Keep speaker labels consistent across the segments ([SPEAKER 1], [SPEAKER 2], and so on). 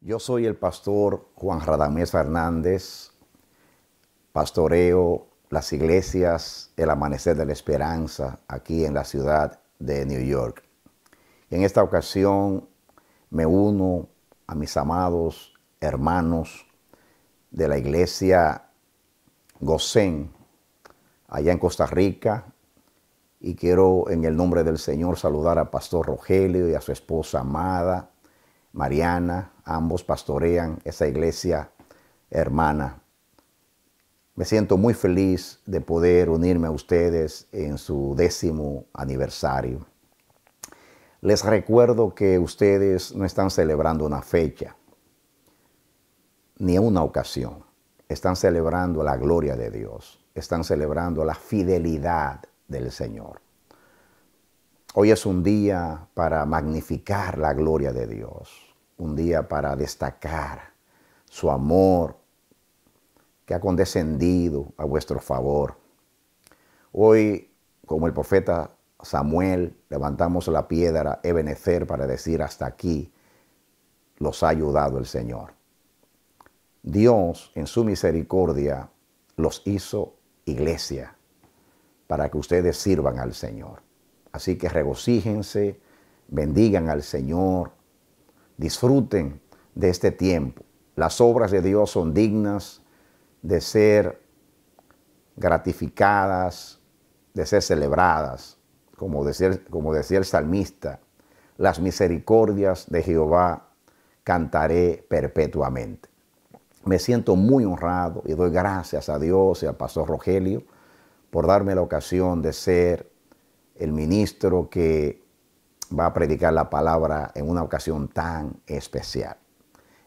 [SPEAKER 1] Yo soy el pastor Juan Radamés Fernández, pastoreo las iglesias El Amanecer de la Esperanza aquí en la ciudad de New York. En esta ocasión me uno a mis amados hermanos de la iglesia Gosén, allá en Costa Rica, y quiero en el nombre del Señor saludar al Pastor Rogelio y a su esposa amada, Mariana, ambos pastorean esa iglesia hermana. Me siento muy feliz de poder unirme a ustedes en su décimo aniversario. Les recuerdo que ustedes no están celebrando una fecha ni una ocasión. Están celebrando la gloria de Dios. Están celebrando la fidelidad del Señor. Hoy es un día para magnificar la gloria de Dios, un día para destacar su amor que ha condescendido a vuestro favor. Hoy, como el profeta Samuel, levantamos la piedra Ebenezer para decir hasta aquí los ha ayudado el Señor. Dios en su misericordia los hizo iglesia para que ustedes sirvan al Señor. Así que regocíjense, bendigan al Señor, disfruten de este tiempo. Las obras de Dios son dignas de ser gratificadas, de ser celebradas, como decía, como decía el salmista, las misericordias de Jehová cantaré perpetuamente. Me siento muy honrado y doy gracias a Dios y al pastor Rogelio por darme la ocasión de ser el ministro que va a predicar la palabra en una ocasión tan especial.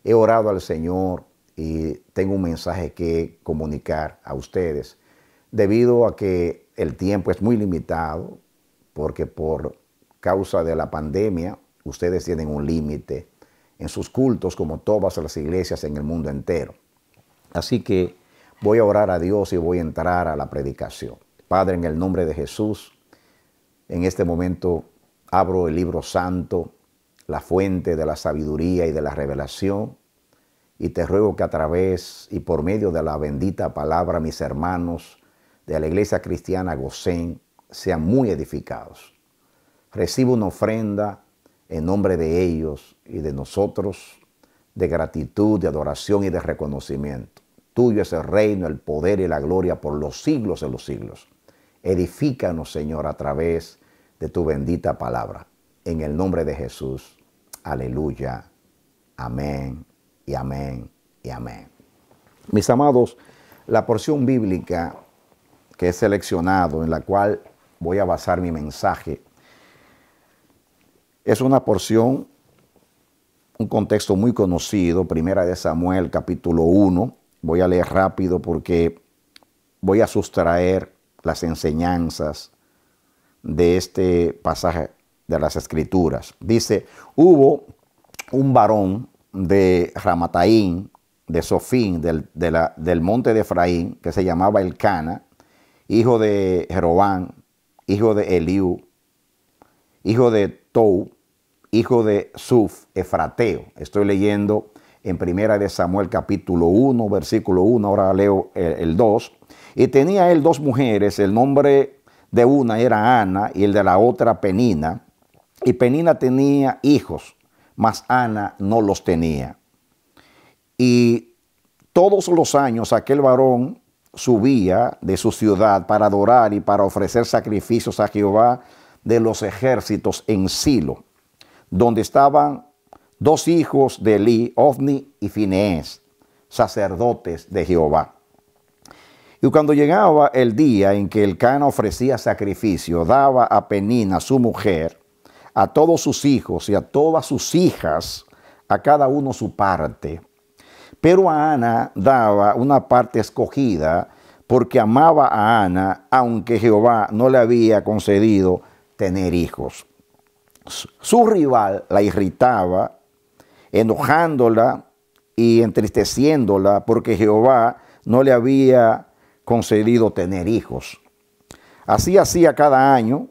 [SPEAKER 1] He orado al Señor y tengo un mensaje que comunicar a ustedes, debido a que el tiempo es muy limitado, porque por causa de la pandemia ustedes tienen un límite en sus cultos, como todas las iglesias en el mundo entero. Así que voy a orar a Dios y voy a entrar a la predicación. Padre, en el nombre de Jesús, en este momento abro el libro santo, la fuente de la sabiduría y de la revelación, y te ruego que a través y por medio de la bendita palabra, mis hermanos de la iglesia cristiana Gosén sean muy edificados. Recibo una ofrenda en nombre de ellos y de nosotros, de gratitud, de adoración y de reconocimiento. Tuyo es el reino, el poder y la gloria por los siglos de los siglos. Edifícanos, Señor, a través de tu bendita palabra. En el nombre de Jesús. Aleluya. Amén y amén y amén. Mis amados, la porción bíblica que he seleccionado, en la cual voy a basar mi mensaje, es una porción, un contexto muy conocido, primera de Samuel capítulo 1. Voy a leer rápido porque voy a sustraer las enseñanzas de este pasaje de las Escrituras. Dice, hubo un varón de Ramataín, de Sofín, del, del monte de Efraín, que se llamaba Elcana, hijo de Jerobán, hijo de Eliú, hijo de Tou, hijo de Suf, Efrateo. Estoy leyendo en Primera de Samuel capítulo 1, versículo 1, ahora leo el 2. Y tenía él dos mujeres, el nombre de una era Ana y el de la otra Penina. Y Penina tenía hijos, mas Ana no los tenía. Y todos los años aquel varón subía de su ciudad para adorar y para ofrecer sacrificios a Jehová de los ejércitos en Silo, donde estaban dos hijos de Eli, Ovni y Finees, sacerdotes de Jehová. Y cuando llegaba el día en que el Cana ofrecía sacrificio, daba a Penina, su mujer, a todos sus hijos y a todas sus hijas, a cada uno su parte. Pero a Ana daba una parte escogida porque amaba a Ana, aunque Jehová no le había concedido tener hijos. Su rival la irritaba, enojándola y entristeciéndola porque Jehová no le había concedido tener hijos. Así hacía cada año,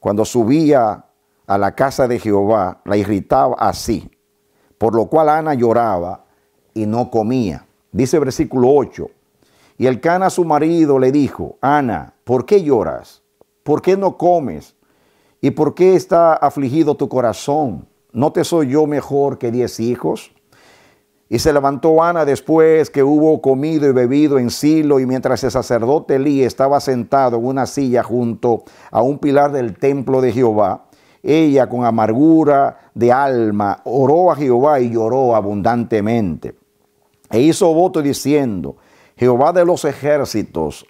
[SPEAKER 1] cuando subía a la casa de Jehová, la irritaba así, por lo cual Ana lloraba y no comía. Dice versículo 8, y el Cana su marido le dijo, Ana, ¿por qué lloras? ¿Por qué no comes? ¿Y por qué está afligido tu corazón? ¿No te soy yo mejor que diez hijos? Y se levantó Ana después que hubo comido y bebido en Silo, y mientras el sacerdote Elí estaba sentado en una silla junto a un pilar del templo de Jehová, ella con amargura de alma oró a Jehová y lloró abundantemente. E hizo voto diciendo, Jehová de los ejércitos,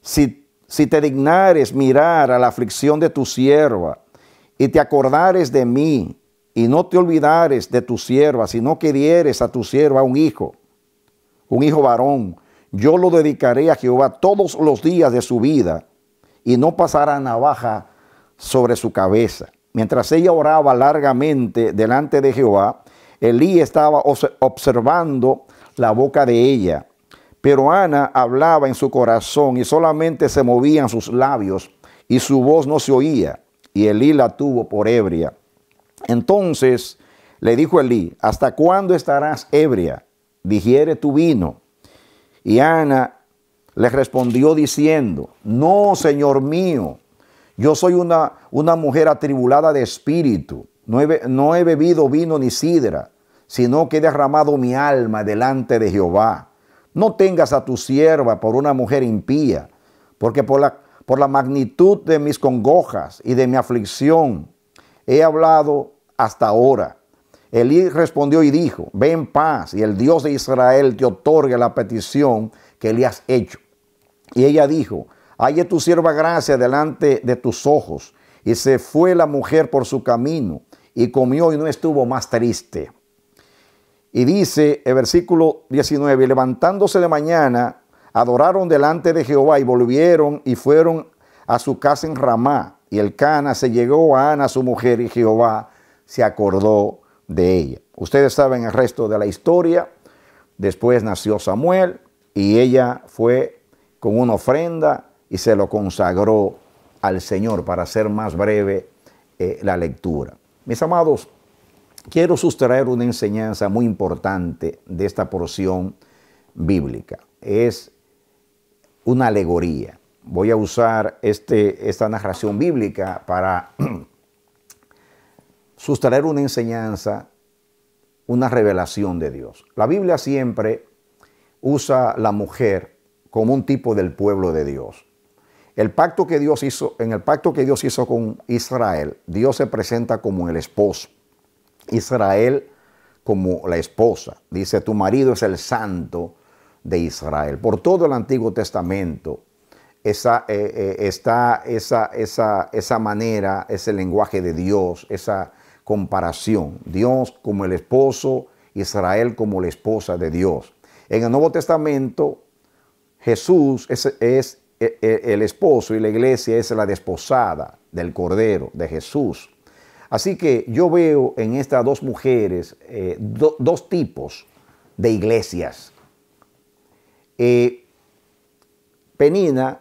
[SPEAKER 1] si, si te dignares mirar a la aflicción de tu sierva y te acordares de mí y no te olvidares de tu sierva, sino que dieres a tu sierva un hijo, un hijo varón. Yo lo dedicaré a Jehová todos los días de su vida y no pasará navaja sobre su cabeza. Mientras ella oraba largamente delante de Jehová, Elí estaba observando la boca de ella. Pero Ana hablaba en su corazón y solamente se movían sus labios y su voz no se oía. Y Elí la tuvo por ebria. Entonces le dijo Elí, ¿hasta cuándo estarás ebria? Digiere tu vino. Y Ana le respondió diciendo, no, Señor mío, yo soy una, una mujer atribulada de espíritu, no he, bebido vino ni sidra, sino que he derramado mi alma delante de Jehová. No tengas a tu sierva por una mujer impía, porque por la, por la magnitud de mis congojas y de mi aflicción he hablado hasta ahora. Elí respondió y dijo, ve en paz y el Dios de Israel te otorgue la petición que le has hecho. Y ella dijo, halle tu sierva gracia delante de tus ojos. Y se fue la mujer por su camino y comió y no estuvo más triste. Y dice el versículo 19, levantándose de mañana, adoraron delante de Jehová y volvieron y fueron a su casa en Ramá. Y el Cana se llegó a Ana, su mujer, y Jehová se acordó de ella. Ustedes saben el resto de la historia. Después nació Samuel y ella fue con una ofrenda y se lo consagró al Señor, para hacer más breve eh, la lectura. Mis amados, quiero sustraer una enseñanza muy importante de esta porción bíblica. Es una alegoría voy a usar este, esta narración bíblica para sustraer una enseñanza, una revelación de Dios. La Biblia siempre usa la mujer como un tipo del pueblo de Dios. El pacto que Dios hizo, en el pacto que Dios hizo con Israel, Dios se presenta como el esposo. Israel como la esposa. Dice, tu marido es el santo de Israel. Por todo el Antiguo Testamento, esa, eh, eh, está esa, esa, esa manera, ese lenguaje de Dios, esa comparación. Dios como el esposo, Israel como la esposa de Dios. En el Nuevo Testamento, Jesús es, e, e, el esposo y la iglesia es la desposada del Cordero, de Jesús. Así que yo veo en estas dos mujeres eh, dos tipos de iglesias. Penina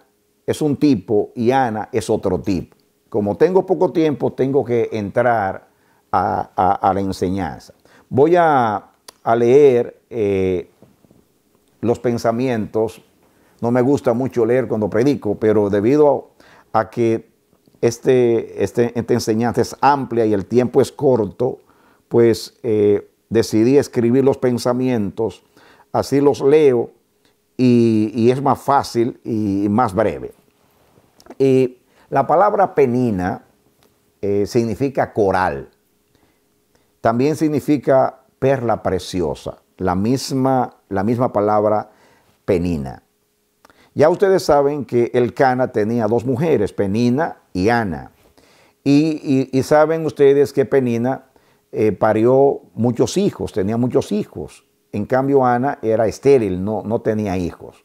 [SPEAKER 1] es un tipo y Ana es otro tipo. Como tengo poco tiempo, tengo que entrar a, la enseñanza. Voy a, leer eh, los pensamientos. No me gusta mucho leer cuando predico, pero debido a que este, este esta enseñanza es amplia y el tiempo es corto, pues eh, decidí escribir los pensamientos, así los leo y es más fácil y más breve. Y la palabra penina eh, significa coral. También significa perla preciosa, la misma, la misma palabra penina. Ya ustedes saben que el Cana tenía dos mujeres, Penina y Ana. Y, saben ustedes que Penina eh, parió muchos hijos, tenía muchos hijos. En cambio, Ana era estéril, no tenía hijos.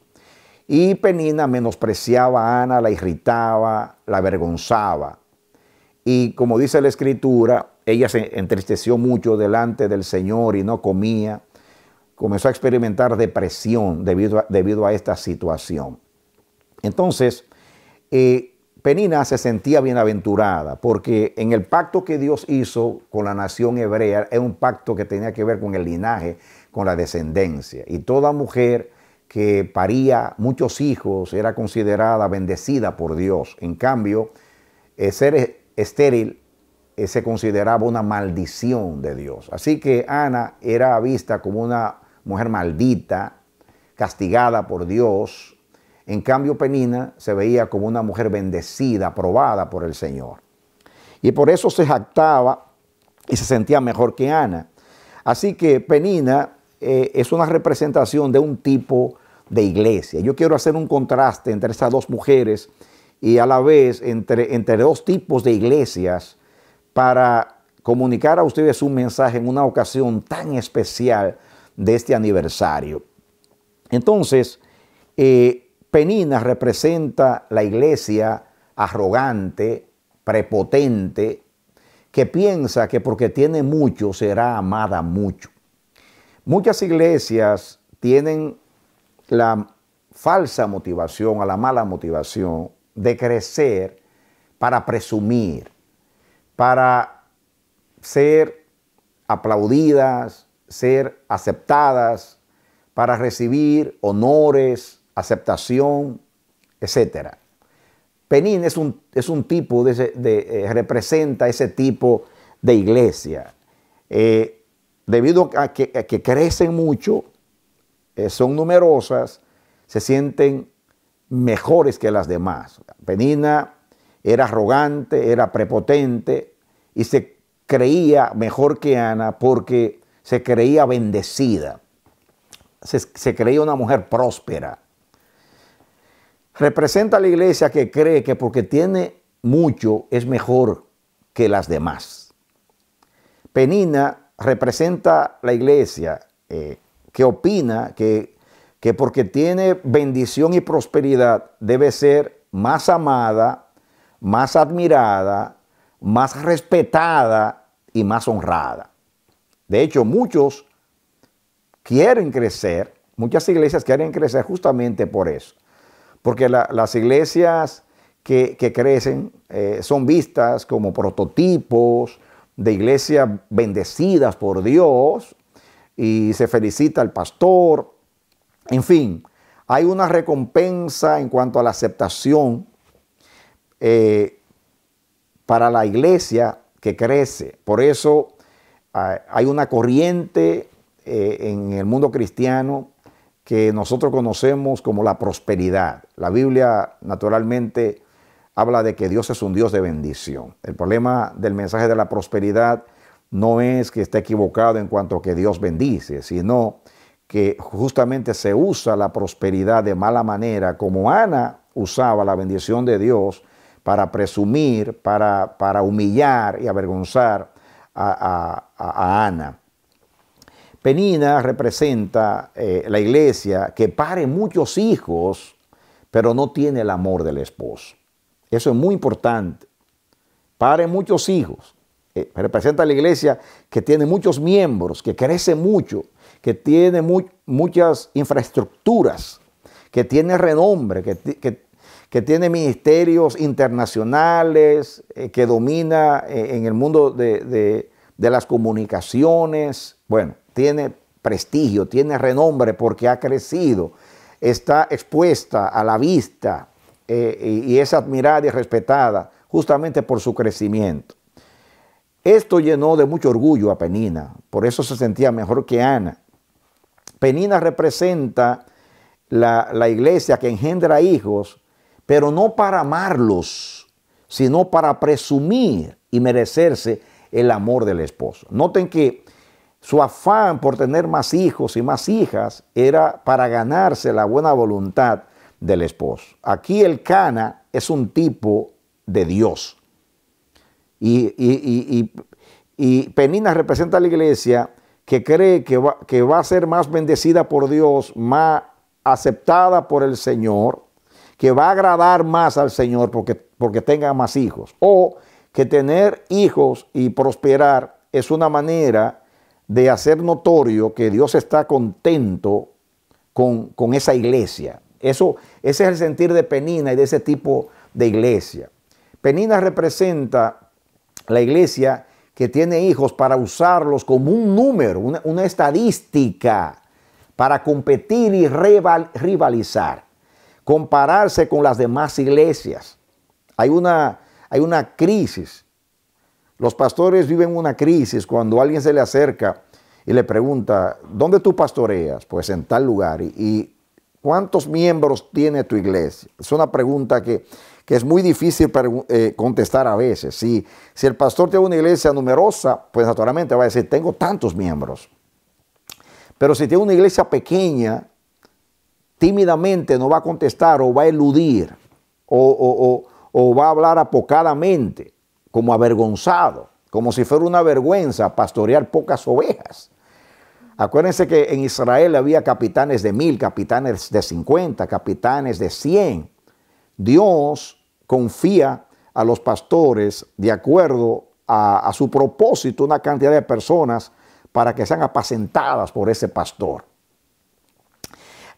[SPEAKER 1] Y Penina menospreciaba a Ana, la irritaba, la avergonzaba. Y como dice la escritura, ella se entristeció mucho delante del Señor y no comía. Comenzó a experimentar depresión debido a, esta situación. Entonces, eh, Penina se sentía bienaventurada porque en el pacto que Dios hizo con la nación hebrea es un pacto que tenía que ver con el linaje, con la descendencia. Y toda mujer que paría muchos hijos era considerada bendecida por Dios. En cambio, eh, ser e-, estéril eh, se consideraba una maldición de Dios. Así que Ana era vista como una mujer maldita, castigada por Dios. En cambio, Penina se veía como una mujer bendecida, aprobada por el Señor. Y por eso se jactaba y se sentía mejor que Ana. Así que Penina eh, es una representación de un tipo de iglesia. Yo quiero hacer un contraste entre esas dos mujeres y a la vez entre, entre dos tipos de iglesias para comunicar a ustedes un mensaje en una ocasión tan especial de este aniversario. Entonces, eh, Penina representa la iglesia arrogante, prepotente, que piensa que porque tiene mucho será amada mucho. Muchas iglesias tienen la falsa motivación, a la mala motivación de crecer para presumir, para ser aplaudidas, ser aceptadas, para recibir honores, aceptación, etc. Penín es un, tipo, de, eh, representa ese tipo de iglesia. Eh, debido a que, a que crecen mucho, eh, son numerosas, se sienten mejores que las demás. Penina era arrogante, era prepotente y se creía mejor que Ana porque se creía bendecida, se, creía una mujer próspera. Representa a la iglesia que cree que porque tiene mucho es mejor que las demás. Penina representa la iglesia eh, que opina que, porque tiene bendición y prosperidad debe ser más amada, más admirada, más respetada y más honrada. De hecho, muchos quieren crecer, muchas iglesias quieren crecer justamente por eso, porque las iglesias que, crecen eh, son vistas como prototipos de iglesias bendecidas por Dios, y se felicita al pastor. En fin, hay una recompensa en cuanto a la aceptación eh, para la iglesia que crece. Por eso ah, hay una corriente eh, en el mundo cristiano que nosotros conocemos como la prosperidad. La Biblia naturalmente habla de que Dios es un Dios de bendición. El problema del mensaje de la prosperidad no es que esté equivocado en cuanto a que Dios bendice, sino que justamente se usa la prosperidad de mala manera, como Ana usaba la bendición de Dios para presumir, para, para humillar y avergonzar a, Ana. Penina representa eh, la iglesia que pare muchos hijos, pero no tiene el amor del esposo. Eso es muy importante. Pare muchos hijos, eh, representa a la iglesia que tiene muchos miembros, que crece mucho, que tiene muchas infraestructuras, que tiene renombre, que, tiene ministerios internacionales, eh, que domina eh, en el mundo de, las comunicaciones, bueno, tiene prestigio, tiene renombre porque ha crecido, está expuesta a la vista y es admirada y respetada justamente por su crecimiento. Esto llenó de mucho orgullo a Penina, por eso se sentía mejor que Ana. Penina representa la, iglesia que engendra hijos, pero no para amarlos, sino para presumir y merecerse el amor del esposo. Noten que su afán por tener más hijos y más hijas era para ganarse la buena voluntad del esposo. Aquí el Cana es un tipo de Dios. Y, Penina representa a la iglesia que cree que va, que va a ser más bendecida por Dios, más aceptada por el Señor, que va a agradar más al Señor porque, porque tenga más hijos. O que tener hijos y prosperar es una manera de hacer notorio que Dios está contento con, esa iglesia. Eso, ese es el sentir de Penina y de ese tipo de iglesia. Penina representa la iglesia que tiene hijos para usarlos como un número, una, estadística, para competir y rivalizar, compararse con las demás iglesias. Hay una, hay una crisis. Los pastores viven una crisis cuando alguien se le acerca y le pregunta, ¿dónde tú pastoreas? Pues en tal lugar. y cuántos miembros tiene tu iglesia? Es una pregunta que que es muy difícil eh, contestar a veces. Si, si el pastor tiene una iglesia numerosa, pues naturalmente va a decir, tengo tantos miembros. Pero si tiene una iglesia pequeña, tímidamente no va a contestar o va a eludir o, va a hablar apocadamente, como avergonzado, como si fuera una vergüenza pastorear pocas ovejas. Acuérdense que en Israel había capitanes de mil, capitanes de cincuenta, capitanes de cien. Dios confía a los pastores, de acuerdo a, su propósito, una cantidad de personas para que sean apacentadas por ese pastor.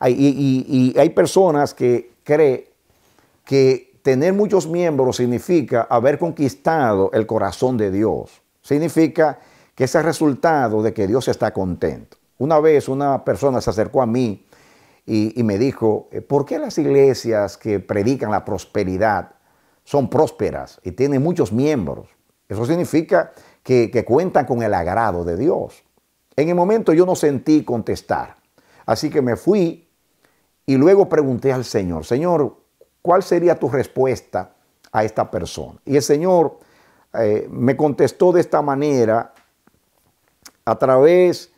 [SPEAKER 1] y, y hay personas que creen que tener muchos miembros significa haber conquistado el corazón de Dios. Significa que ese es el resultado de que Dios está contento. Una vez una persona se acercó a mí y, me dijo, eh, ¿por qué las iglesias que predican la prosperidad son prósperas y tienen muchos miembros? Eso significa que, cuentan con el agrado de Dios. En el momento yo no sentí contestar, así que me fui y luego pregunté al Señor, Señor, ¿cuál sería tu respuesta a esta persona? Y el Señor eh, me contestó de esta manera a través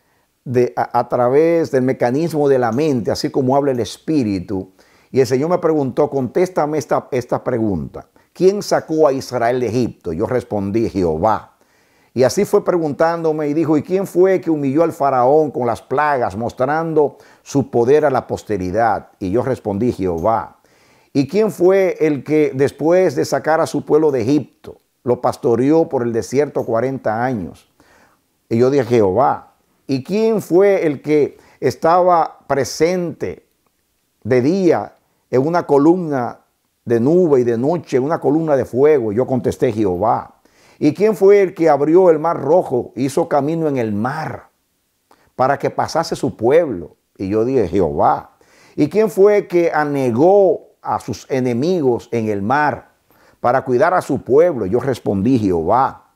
[SPEAKER 1] de, a, través del mecanismo de la mente, así como habla el Espíritu. Y el Señor me preguntó, contéstame esta, esta pregunta. ¿Quién sacó a Israel de Egipto? Yo respondí, Jehová. Y así fue preguntándome y dijo, ¿y quién fue que humilló al faraón con las plagas, mostrando su poder a la posteridad? Y yo respondí, Jehová. ¿Y quién fue el que después de sacar a su pueblo de Egipto, lo pastoreó por el desierto 40 años? Y yo dije, Jehová. ¿Y quién fue el que estaba presente de día en una columna de nube y de noche en una columna de fuego? Yo contesté Jehová. ¿Y quién fue el que abrió el mar rojo, hizo camino en el mar para que pasase su pueblo? Y yo dije Jehová. ¿Y quién fue el que anegó a sus enemigos en el mar para cuidar a su pueblo? Yo respondí Jehová.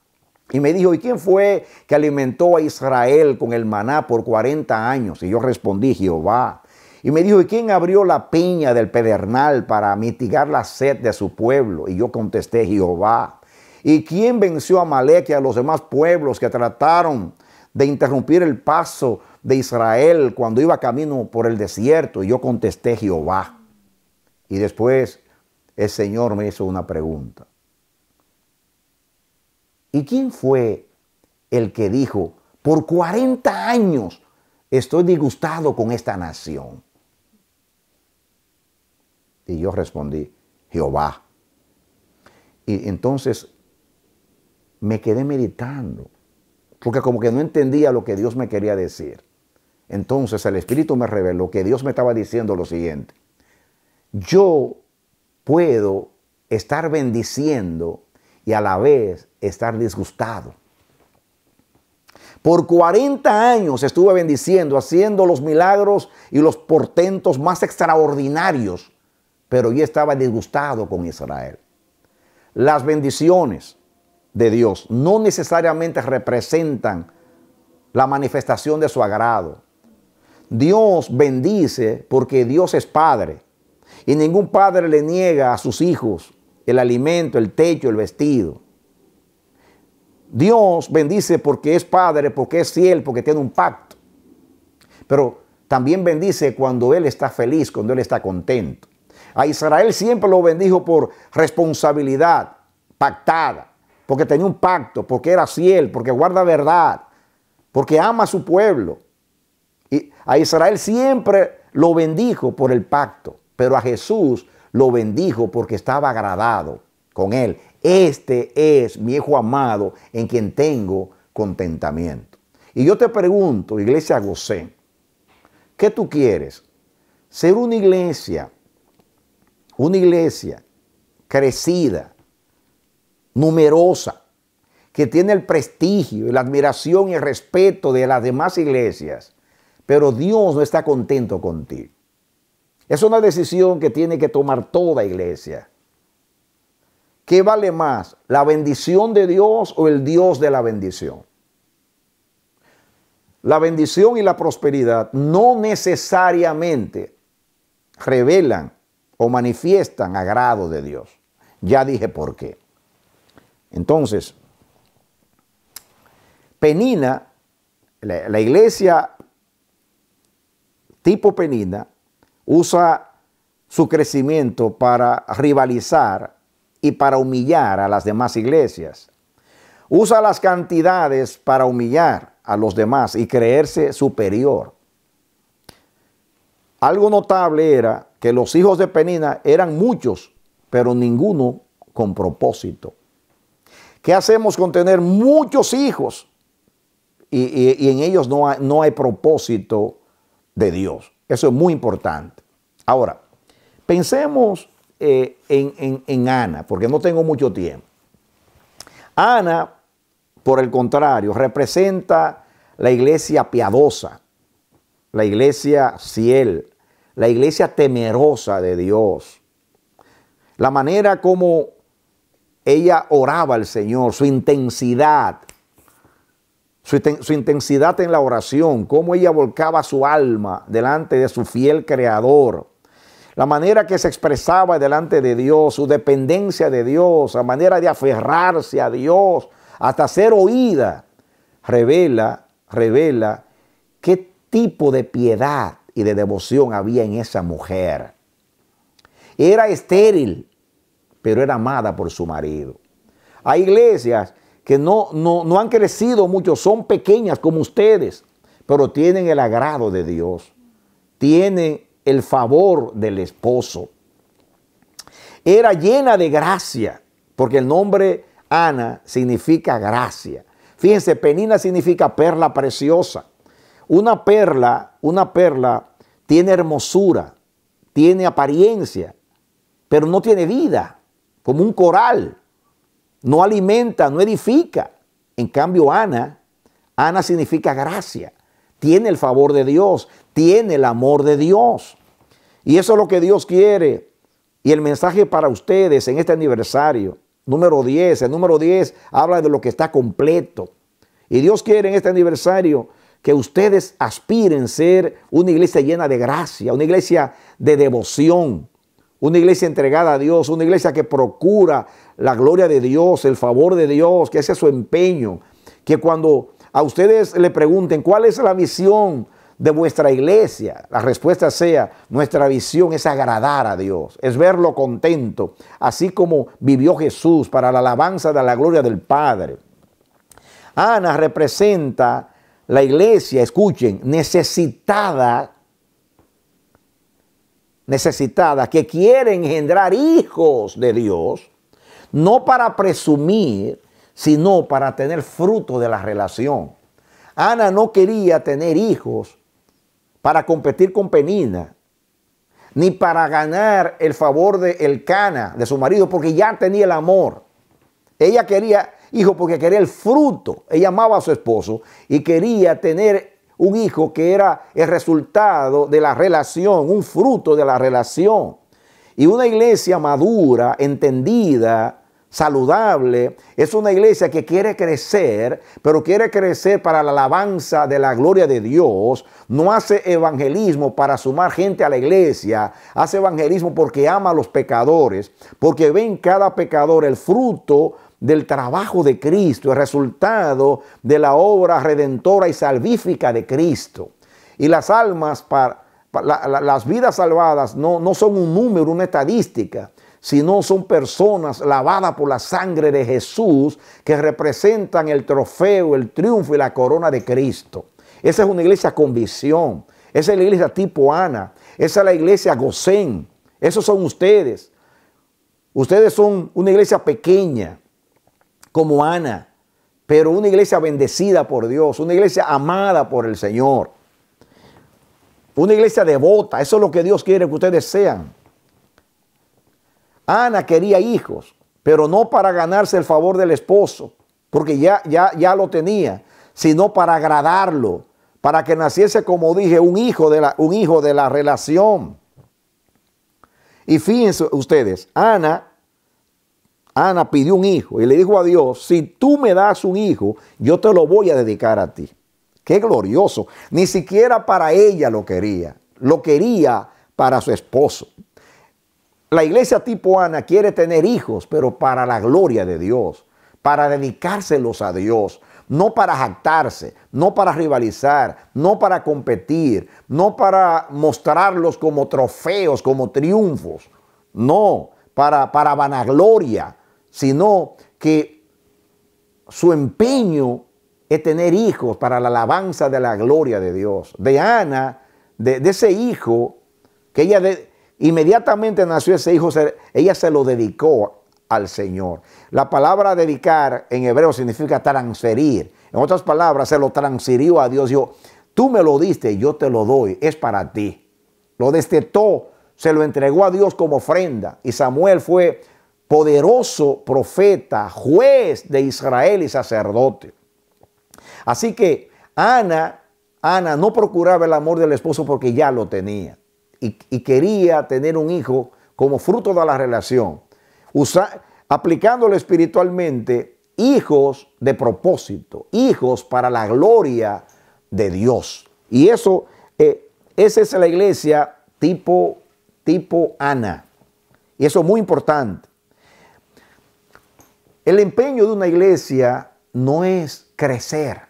[SPEAKER 1] Y me dijo, ¿y quién fue que alimentó a Israel con el maná por 40 años? Y yo respondí, Jehová. Y me dijo, ¿y quién abrió la piña del pedernal para mitigar la sed de su pueblo? Y yo contesté, Jehová. ¿Y quién venció a Malek y a los demás pueblos que trataron de interrumpir el paso de Israel cuando iba camino por el desierto? Y yo contesté, Jehová. Y después el Señor me hizo una pregunta. ¿Y quién fue el que dijo, por 40 años estoy disgustado con esta nación? Y yo respondí, Jehová. Y entonces me quedé meditando, porque como que no entendía lo que Dios me quería decir. Entonces el Espíritu me reveló que Dios me estaba diciendo lo siguiente, yo puedo estar bendiciendo y a la vez estar disgustado. Por 40 años estuve bendiciendo, haciendo los milagros y los portentos más extraordinarios, pero yo estaba disgustado con Israel. Las bendiciones de Dios no necesariamente representan la manifestación de su agrado. Dios bendice porque Dios es Padre y ningún padre le niega a sus hijos el alimento, el techo, el vestido. Dios bendice porque es padre, porque es fiel, porque tiene un pacto. Pero también bendice cuando Él está feliz, cuando Él está contento. A Israel siempre lo bendijo por responsabilidad pactada, porque tenía un pacto, porque era fiel, porque guarda verdad, porque ama a su pueblo. Y a Israel siempre lo bendijo por el pacto, pero a Jesús lo bendijo porque estaba agradado con él. Este es mi hijo amado en quien tengo contentamiento. Y yo te pregunto, iglesia José, ¿qué tú quieres? Ser una iglesia, una iglesia crecida, numerosa, que tiene el prestigio la admiración y el respeto de las demás iglesias, pero Dios no está contento contigo. Es una decisión que tiene que tomar toda iglesia. ¿Qué vale más, la bendición de Dios o el Dios de la bendición? La bendición y la prosperidad no necesariamente revelan o manifiestan agrado de Dios. Ya dije por qué. Entonces, Penina, la, iglesia tipo Penina, usa su crecimiento para rivalizar y para humillar a las demás iglesias. Usa las cantidades para humillar a los demás y creerse superior. Algo notable era que los hijos de Penina eran muchos, pero ninguno con propósito. ¿Qué hacemos con tener muchos hijos y, en ellos no hay propósito de Dios? Eso es muy importante. Ahora, pensemos eh, en, en Ana, porque no tengo mucho tiempo. Ana, por el contrario, representa la iglesia piadosa, la iglesia ciel la iglesia temerosa de Dios. La manera como ella oraba al Señor, su intensidad, su, intensidad en la oración, cómo ella volcaba su alma delante de su fiel creador, la manera que se expresaba delante de Dios, su dependencia de Dios, la manera de aferrarse a Dios hasta ser oída, revela, revela qué tipo de piedad y de devoción había en esa mujer. Era estéril, pero era amada por su marido. Hay iglesias que no, no, han crecido mucho, son pequeñas como ustedes, pero tienen el agrado de Dios, tienen el favor del esposo. Era llena de gracia, porque el nombre Ana significa gracia. Fíjense, Penina significa perla preciosa. Una perla, una perla tiene hermosura, tiene apariencia, pero no tiene vida, como un coral no alimenta, no edifica. En cambio, Ana, Ana significa gracia, tiene el favor de Dios, tiene el amor de Dios. Y eso es lo que Dios quiere. Y el mensaje para ustedes en este aniversario, número 10, el número 10 habla de lo que está completo. Y Dios quiere en este aniversario que ustedes aspiren a ser una iglesia llena de gracia, una iglesia de devoción, una iglesia entregada a Dios, una iglesia que procura la gloria de Dios, el favor de Dios, que ese es su empeño. Que cuando a ustedes le pregunten cuál es la visión de vuestra iglesia, la respuesta sea, nuestra visión es agradar a Dios, es verlo contento, así como vivió Jesús para la alabanza de la gloria del Padre. Ana representa la iglesia, escuchen, necesitada, necesitada, que quiere engendrar hijos de Dios no para presumir, sino para tener fruto de la relación. Ana no quería tener hijos para competir con Penina, ni para ganar el favor de Cana, de su marido, porque ya tenía el amor. Ella quería hijo porque quería el fruto. Ella amaba a su esposo y quería tener un hijo que era el resultado de la relación, un fruto de la relación. Y una iglesia madura, entendida, saludable, es una iglesia que quiere crecer, pero quiere crecer para la alabanza de la gloria de Dios, no hace evangelismo para sumar gente a la iglesia, hace evangelismo porque ama a los pecadores, porque ve en cada pecador el fruto del trabajo de Cristo, el resultado de la obra redentora y salvífica de Cristo. Y las almas, para, las vidas salvadas no, no son un número, una estadística, sino son personas lavadas por la sangre de Jesús que representan el trofeo, el triunfo y la corona de Cristo. Esa es una iglesia con visión. Esa es la iglesia tipo Ana. Esa es la iglesia Gosén. Esos son ustedes. Ustedes son una iglesia pequeña, como Ana, pero una iglesia bendecida por Dios, una iglesia amada por el Señor, una iglesia devota. Eso es lo que Dios quiere que ustedes sean. Ana quería hijos, pero no para ganarse el favor del esposo, porque ya, ya, ya lo tenía, sino para agradarlo, para que naciese, como dije, un hijo de la, un hijo de la relación. Y fíjense ustedes, Ana, Ana pidió un hijo y le dijo a Dios, si tú me das un hijo, yo te lo voy a dedicar a ti. Qué glorioso. Ni siquiera para ella lo quería, lo quería para su esposo. La iglesia tipo Ana quiere tener hijos, pero para la gloria de Dios, para dedicárselos a Dios, no para jactarse, no para rivalizar, no para competir, no para mostrarlos como trofeos, como triunfos, no, para, para vanagloria, sino que su empeño es tener hijos para la alabanza de la gloria de Dios. De Ana, de, ese hijo que ella... Inmediatamente nació ese hijo, ella se lo dedicó al Señor. La palabra dedicar en hebreo significa transferir. En otras palabras, se lo transfirió a Dios. Dijo, tú me lo diste, yo te lo doy, es para ti. Lo destetó, se lo entregó a Dios como ofrenda. Y Samuel fue poderoso profeta, juez de Israel y sacerdote. Así que Ana, Ana no procuraba el amor del esposo porque ya lo tenía y, quería tener un hijo como fruto de la relación, aplicándole aplicándolo espiritualmente, hijos de propósito, hijos para la gloria de Dios. Y eso, eh, esa es la iglesia tipo, tipo Ana. Y eso es muy importante. El empeño de una iglesia no es crecer.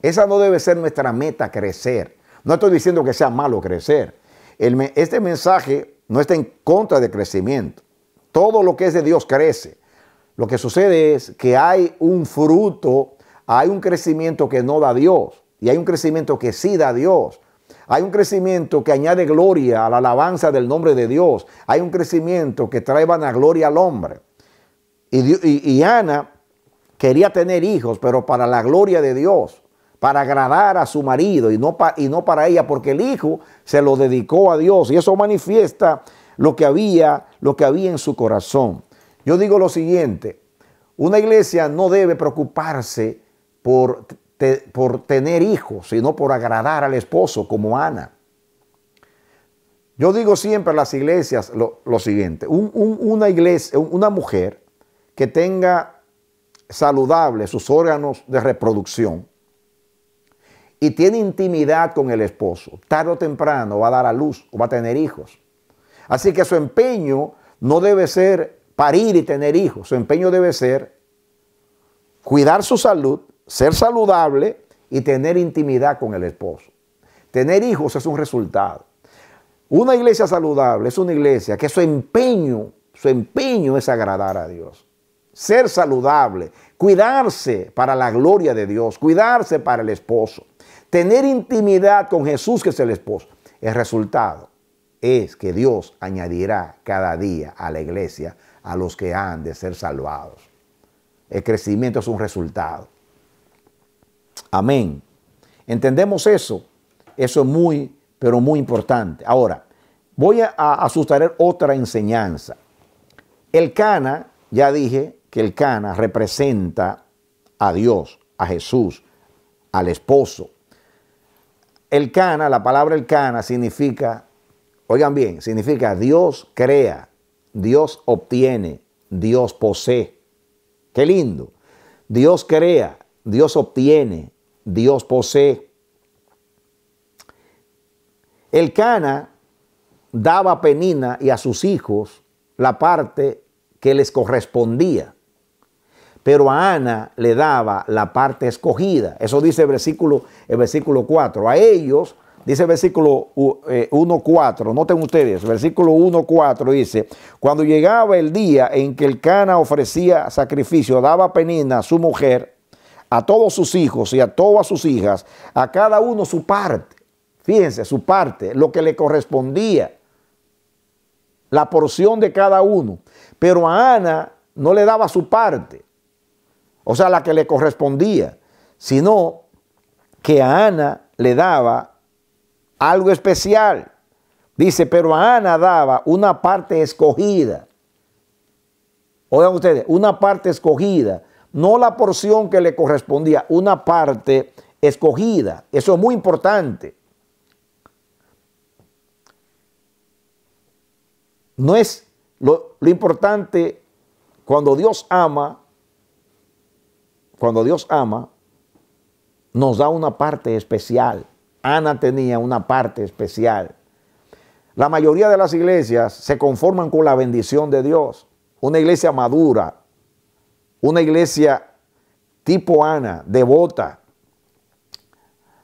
[SPEAKER 1] Esa no debe ser nuestra meta, crecer. No estoy diciendo que sea malo crecer este mensaje no está en contra de crecimiento. Todo lo que es de Dios crece. Lo que sucede es que hay un fruto, hay un crecimiento que no da Dios y hay un crecimiento que sí da Dios. Hay un crecimiento que añade gloria a la alabanza del nombre de Dios. Hay un crecimiento que trae vanagloria al hombre. y Ana quería tener hijos, pero para la gloria de Dios para agradar a su marido y no, y no para ella, porque el hijo se lo dedicó a Dios y eso manifiesta lo que había, lo que había en su corazón. Yo digo lo siguiente, una iglesia no debe preocuparse por, por tener hijos, sino por agradar al esposo como Ana. Yo digo siempre a las iglesias lo, siguiente, una, iglesia, una mujer que tenga saludables sus órganos de reproducción, y tiene intimidad con el esposo, tarde o temprano va a dar a luz o va a tener hijos. Así que su empeño no debe ser parir y tener hijos, su empeño debe ser cuidar su salud, ser saludable y tener intimidad con el esposo. Tener hijos es un resultado. Una iglesia saludable es una iglesia que su empeño, su empeño es agradar a Dios. Ser saludable, cuidarse para la gloria de Dios, cuidarse para el esposo tener intimidad con Jesús, que es el esposo. El resultado es que Dios añadirá cada día a la iglesia a los que han de ser salvados. El crecimiento es un resultado. Amén. Entendemos eso. Eso es muy, pero muy importante. Ahora, voy a, a, otra enseñanza. El cana, ya dije que el cana representa a Dios, a Jesús, al esposo. El cana, la palabra el cana significa, oigan bien, significa Dios crea, Dios obtiene, Dios posee. Qué lindo. Dios crea, Dios obtiene, Dios posee. El cana daba a Penina y a sus hijos la parte que les correspondía pero a Ana le daba la parte escogida. Eso dice el versículo, 4. A ellos, dice el versículo 1.4, eh, noten ustedes, versículo 1.4 dice, cuando llegaba el día en que el Cana ofrecía sacrificio, daba penina a su mujer, a todos sus hijos y a todas sus hijas, a cada uno su parte. Fíjense, su parte, lo que le correspondía, la porción de cada uno. Pero a Ana no le daba su parte o sea, la que le correspondía, sino que a Ana le daba algo especial. Dice, pero a Ana daba una parte escogida. Oigan ustedes, una parte escogida, no la porción que le correspondía, una parte escogida. Eso es muy importante. No es lo, importante cuando Dios ama, cuando Dios ama, nos da una parte especial. Ana tenía una parte especial. La mayoría de las iglesias se conforman con la bendición de Dios. Una iglesia madura, una iglesia tipo Ana, devota.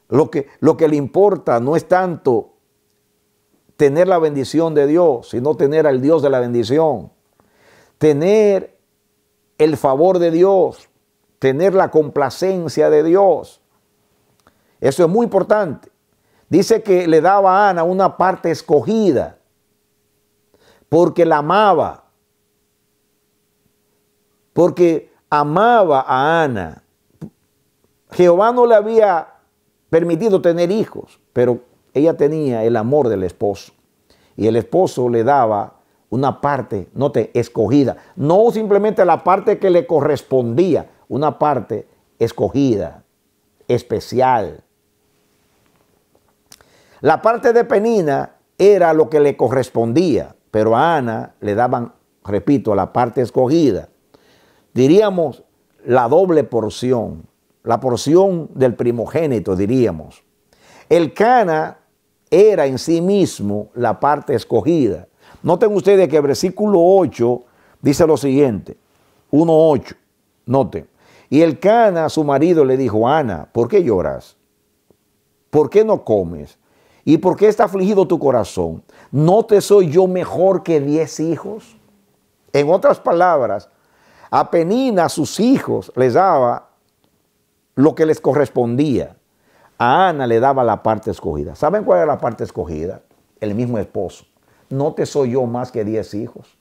[SPEAKER 1] Lo que, lo que le importa no es tanto tener la bendición de Dios, sino tener al Dios de la bendición. Tener el favor de Dios, tener la complacencia de Dios. Eso es muy importante. Dice que le daba a Ana una parte escogida porque la amaba. Porque amaba a Ana. Jehová no le había permitido tener hijos, pero ella tenía el amor del esposo. Y el esposo le daba una parte, note, escogida. No simplemente la parte que le correspondía, una parte escogida, especial. La parte de Penina era lo que le correspondía, pero a Ana le daban, repito, la parte escogida. Diríamos la doble porción, la porción del primogénito, diríamos. El Cana era en sí mismo la parte escogida. Noten ustedes que el versículo 8 dice lo siguiente, 1.8, noten. Y el Cana a su marido le dijo, Ana, ¿por qué lloras? ¿Por qué no comes? ¿Y por qué está afligido tu corazón? ¿No te soy yo mejor que diez hijos? En otras palabras, a Penina, a sus hijos, les daba lo que les correspondía. A Ana le daba la parte escogida. ¿Saben cuál era la parte escogida? El mismo esposo. No te soy yo más que diez hijos.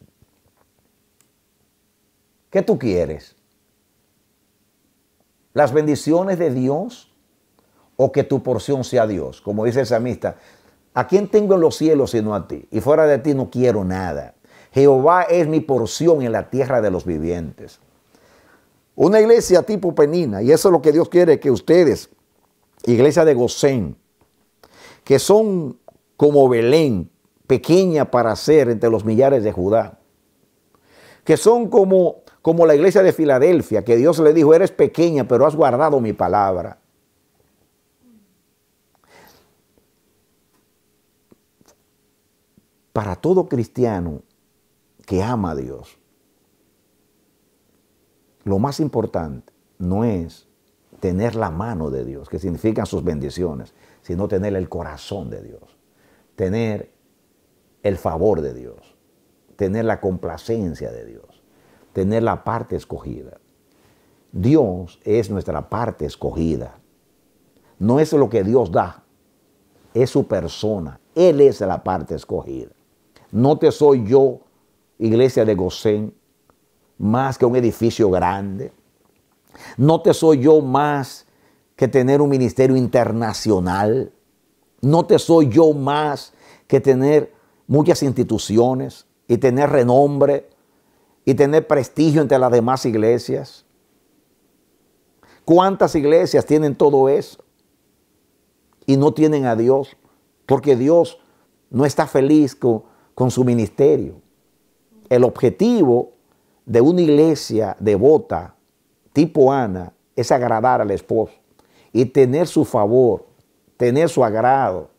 [SPEAKER 1] ¿Qué tú quieres? las bendiciones de Dios o que tu porción sea Dios. Como dice el samista, ¿a quién tengo en los cielos sino a ti? Y fuera de ti no quiero nada. Jehová es mi porción en la tierra de los vivientes. Una iglesia tipo Penina, y eso es lo que Dios quiere que ustedes, iglesia de Gosén, que son como Belén, pequeña para ser entre los millares de Judá, que son como como la iglesia de Filadelfia, que Dios le dijo, eres pequeña, pero has guardado mi palabra. Para todo cristiano que ama a Dios, lo más importante no es tener la mano de Dios, que significan sus bendiciones, sino tener el corazón de Dios, tener el favor de Dios, tener la complacencia de Dios tener la parte escogida. Dios es nuestra parte escogida. No es lo que Dios da, es su persona. Él es la parte escogida. No te soy yo, iglesia de Gosén, más que un edificio grande. No te soy yo más que tener un ministerio internacional. No te soy yo más que tener muchas instituciones y tener renombre y tener prestigio entre las demás iglesias. ¿Cuántas iglesias tienen todo eso? Y no tienen a Dios, porque Dios no está feliz con, con su ministerio. El objetivo de una iglesia devota, tipo Ana, es agradar al esposo y tener su favor, tener su agrado.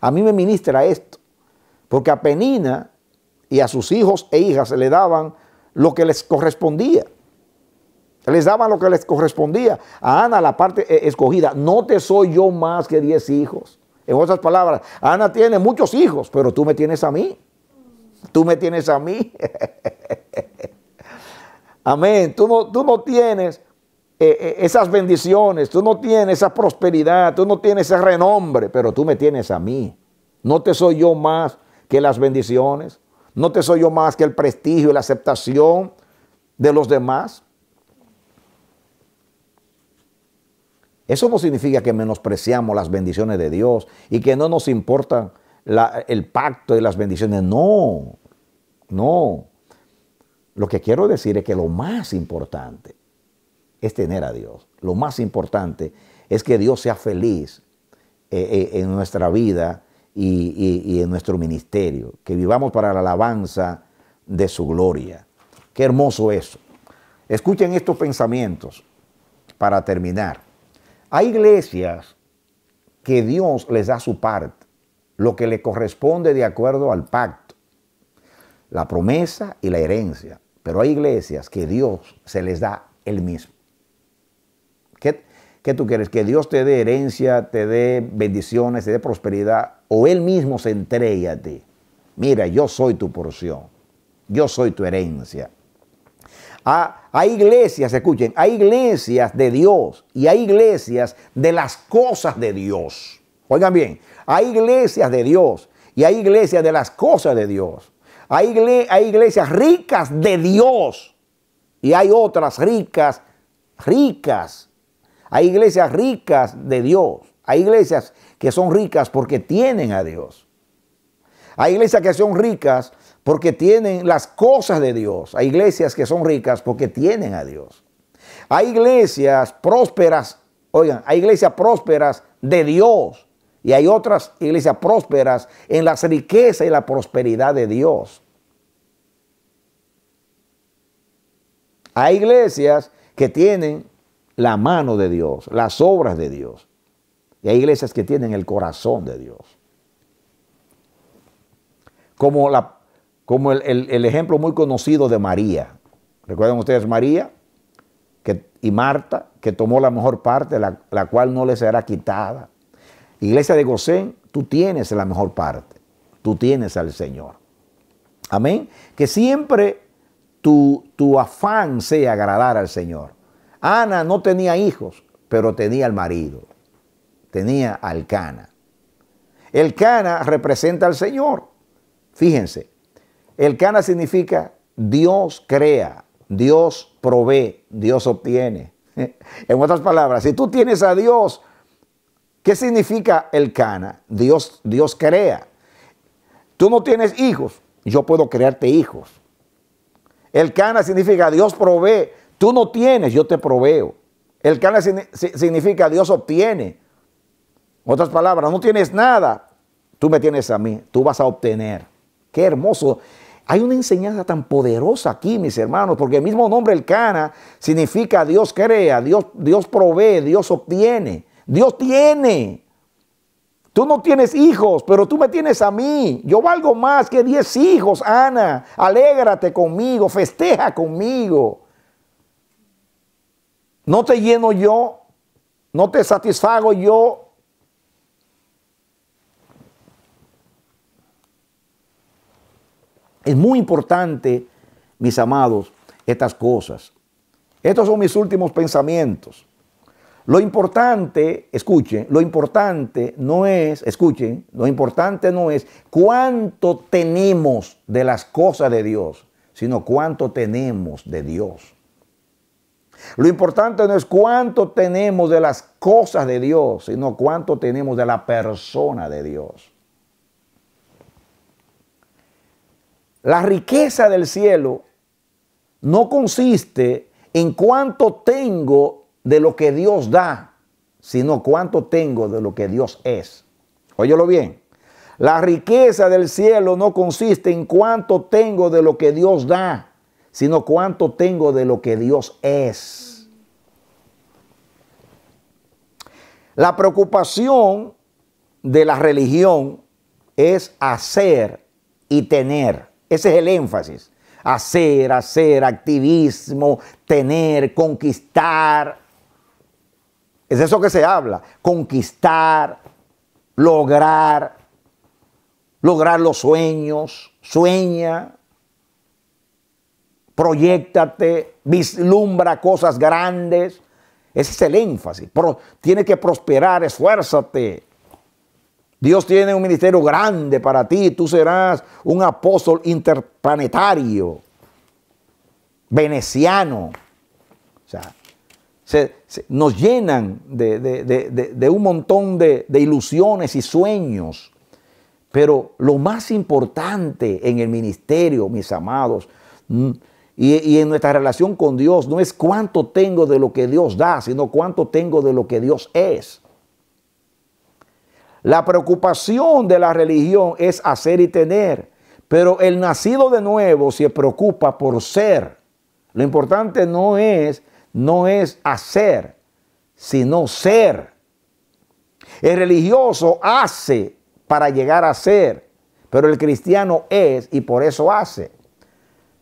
[SPEAKER 1] A mí me ministra esto, porque a Penina y a sus hijos e hijas se le daban lo que les correspondía. Les daban lo que les correspondía. A Ana la parte eh, escogida. No te soy yo más que diez hijos. En otras palabras, Ana tiene muchos hijos, pero tú me tienes a mí. Tú me tienes a mí. Amén. Tú no, tú no tienes eh, eh, esas bendiciones, tú no tienes esa prosperidad, tú no tienes ese renombre, pero tú me tienes a mí. No te soy yo más que las bendiciones. ¿No te soy yo más que el prestigio y la aceptación de los demás? Eso no significa que menospreciamos las bendiciones de Dios y que no nos importa el pacto de las bendiciones. No, no. Lo que quiero decir es que lo más importante es tener a Dios. Lo más importante es que Dios sea feliz eh, eh, en nuestra vida y, en nuestro ministerio, que vivamos para la alabanza de su gloria. Qué hermoso eso. Escuchen estos pensamientos para terminar. Hay iglesias que Dios les da su parte, lo que le corresponde de acuerdo al pacto, la promesa y la herencia. Pero hay iglesias que Dios se les da el mismo. ¿Qué tú quieres? ¿Que Dios te dé herencia, te dé bendiciones, te dé prosperidad? ¿O Él mismo se entregue a ti? Mira, yo soy tu porción. Yo soy tu herencia. hay iglesias, escuchen, hay iglesias de Dios y hay iglesias de las cosas de Dios. Oigan bien, hay iglesias de Dios y hay iglesias de las cosas de Dios. hay iglesias ricas de Dios y hay otras ricas, ricas hay iglesias ricas de Dios. Hay iglesias que son ricas porque tienen a Dios. Hay iglesias que son ricas porque tienen las cosas de Dios. Hay iglesias que son ricas porque tienen a Dios. Hay iglesias prósperas, oigan, hay iglesias prósperas de Dios. Y hay otras iglesias prósperas en las riquezas y la prosperidad de Dios. Hay iglesias que tienen la mano de Dios, las obras de Dios. Y hay iglesias que tienen el corazón de Dios. Como, la, como el, ejemplo muy conocido de María. ¿Recuerdan ustedes María que, y Marta, que tomó la mejor parte, la, cual no le será quitada? Iglesia de Gosén, tú tienes la mejor parte. Tú tienes al Señor. Amén. Que siempre tu, tu afán sea agradar al Señor. Ana no tenía hijos, pero tenía al marido, tenía al Cana. El Cana representa al Señor. Fíjense, el Cana significa Dios crea, Dios provee, Dios obtiene. En otras palabras, si tú tienes a Dios, ¿qué significa el Cana? Dios, Dios crea. Tú no tienes hijos, yo puedo crearte hijos. El Cana significa Dios provee, Tú no tienes, yo te proveo. El cana significa Dios obtiene. Otras palabras, no tienes nada, tú me tienes a mí, tú vas a obtener. Qué hermoso. Hay una enseñanza tan poderosa aquí, mis hermanos, porque el mismo nombre, el Cana, significa Dios crea, Dios, Dios provee, Dios obtiene, Dios tiene. Tú no tienes hijos, pero tú me tienes a mí. Yo valgo más que 10 hijos, Ana. Alégrate conmigo, festeja conmigo. No te lleno yo, no te satisfago yo. Es muy importante, mis amados, estas cosas. Estos son mis últimos pensamientos. Lo importante, escuchen, lo importante no es, escuchen, lo importante no es cuánto tenemos de las cosas de Dios, sino cuánto tenemos de Dios. Lo importante no es cuánto tenemos de las cosas de Dios, sino cuánto tenemos de la persona de Dios. La riqueza del cielo no consiste en cuánto tengo de lo que Dios da, sino cuánto tengo de lo que Dios es. Óyelo bien. La riqueza del cielo no consiste en cuánto tengo de lo que Dios da, sino cuánto tengo de lo que Dios es. La preocupación de la religión es hacer y tener. Ese es el énfasis. Hacer, hacer, activismo, tener, conquistar. Es eso que se habla. Conquistar, lograr, lograr los sueños, sueña, proyectate, vislumbra cosas grandes. Ese es el énfasis. Pero tiene que prosperar, esfuérzate. Dios tiene un ministerio grande para ti. Tú serás un apóstol interplanetario, veneciano. O sea, nos llenan de, de un montón de ilusiones y sueños. Pero lo más importante en el ministerio, mis amados, y, en nuestra relación con Dios no es cuánto tengo de lo que Dios da, sino cuánto tengo de lo que Dios es. La preocupación de la religión es hacer y tener, pero el nacido de nuevo se preocupa por ser. Lo importante no es no es hacer, sino ser. El religioso hace para llegar a ser, pero el cristiano es y por eso hace.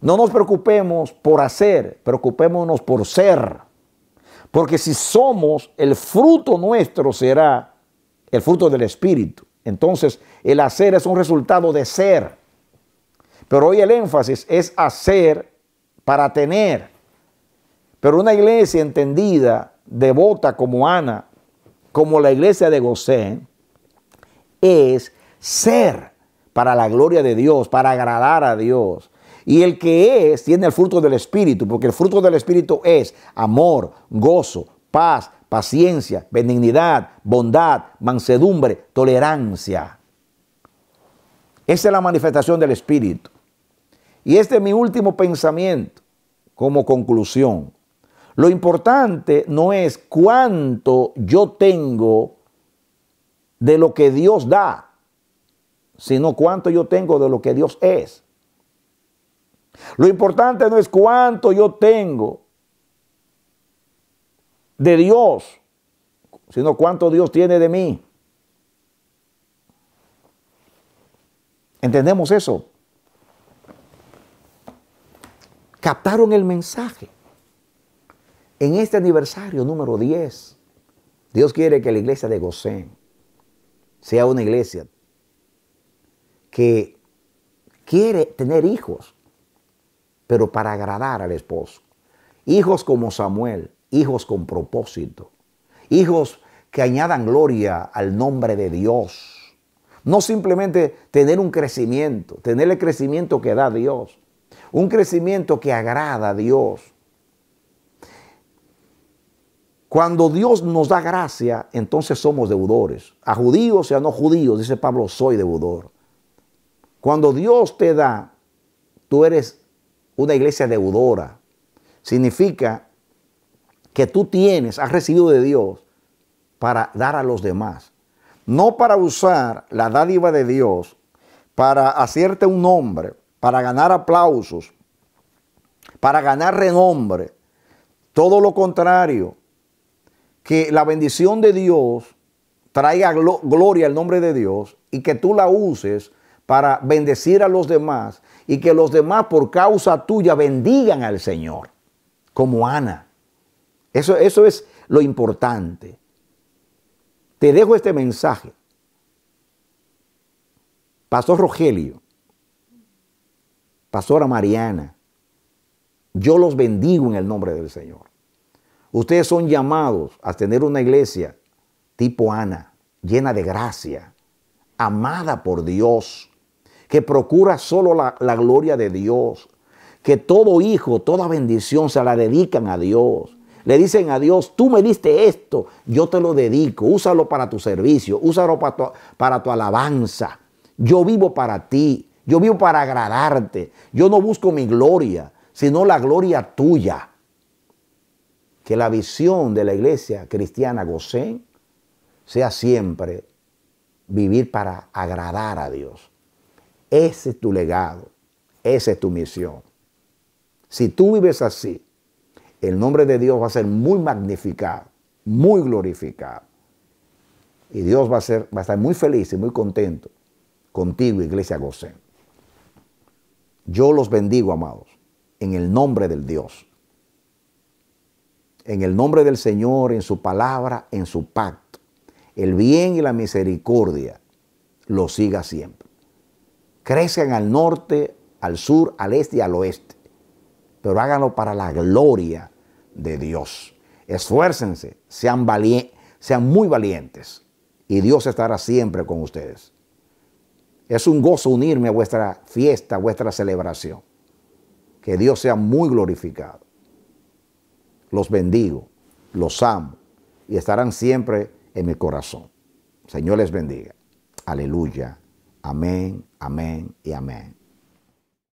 [SPEAKER 1] No nos preocupemos por hacer, preocupémonos por ser. Porque si somos, el fruto nuestro será el fruto del Espíritu. Entonces, el hacer es un resultado de ser. Pero hoy el énfasis es hacer para tener. Pero una iglesia entendida, devota como Ana, como la iglesia de Gosén, es ser para la gloria de Dios, para agradar a Dios, y el que es tiene el fruto del Espíritu, porque el fruto del Espíritu es amor, gozo, paz, paciencia, benignidad, bondad, mansedumbre, tolerancia. Esa es la manifestación del Espíritu. Y este es mi último pensamiento como conclusión. Lo importante no es cuánto yo tengo de lo que Dios da, sino cuánto yo tengo de lo que Dios es. Lo importante no es cuánto yo tengo de Dios, sino cuánto Dios tiene de mí. ¿Entendemos eso? Captaron el mensaje. En este aniversario número 10, Dios quiere que la iglesia de Gosén sea una iglesia que quiere tener hijos, pero para agradar al esposo. Hijos como Samuel, hijos con propósito, hijos que añadan gloria al nombre de Dios. No simplemente tener un crecimiento, tener el crecimiento que da Dios, un crecimiento que agrada a Dios. Cuando Dios nos da gracia, entonces somos deudores. A judíos y a no judíos, dice Pablo, soy deudor. Cuando Dios te da, tú eres una iglesia deudora. Significa que tú tienes, has recibido de Dios para dar a los demás. No para usar la dádiva de Dios para hacerte un nombre, para ganar aplausos, para ganar renombre. Todo lo contrario, que la bendición de Dios traiga gloria al nombre de Dios y que tú la uses para bendecir a los demás y que los demás por causa tuya bendigan al Señor, como Ana. Eso, eso es lo importante. Te dejo este mensaje. Pastor Rogelio, Pastora Mariana, yo los bendigo en el nombre del Señor. Ustedes son llamados a tener una iglesia tipo Ana, llena de gracia, amada por Dios, que procura solo la, gloria de Dios, que todo hijo, toda bendición se la dedican a Dios. Le dicen a Dios, tú me diste esto, yo te lo dedico, úsalo para tu servicio, úsalo para tu, para tu alabanza. Yo vivo para ti, yo vivo para agradarte. Yo no busco mi gloria, sino la gloria tuya. Que la visión de la iglesia cristiana gocén sea siempre vivir para agradar a Dios. Ese es tu legado, esa es tu misión. Si tú vives así, el nombre de Dios va a ser muy magnificado, muy glorificado. Y Dios va a, ser, va a estar muy feliz y muy contento contigo, Iglesia Gosén. Yo los bendigo, amados, en el nombre del Dios. En el nombre del Señor, en su palabra, en su pacto. El bien y la misericordia los siga siempre. Crecen al norte, al sur, al este y al oeste. Pero háganlo para la gloria de Dios. Esfuércense, sean, sean muy valientes y Dios estará siempre con ustedes. Es un gozo unirme a vuestra fiesta, a vuestra celebración. Que Dios sea muy glorificado. Los bendigo, los amo y estarán siempre en mi corazón. Señor les bendiga. Aleluya. Amém, amém e amém.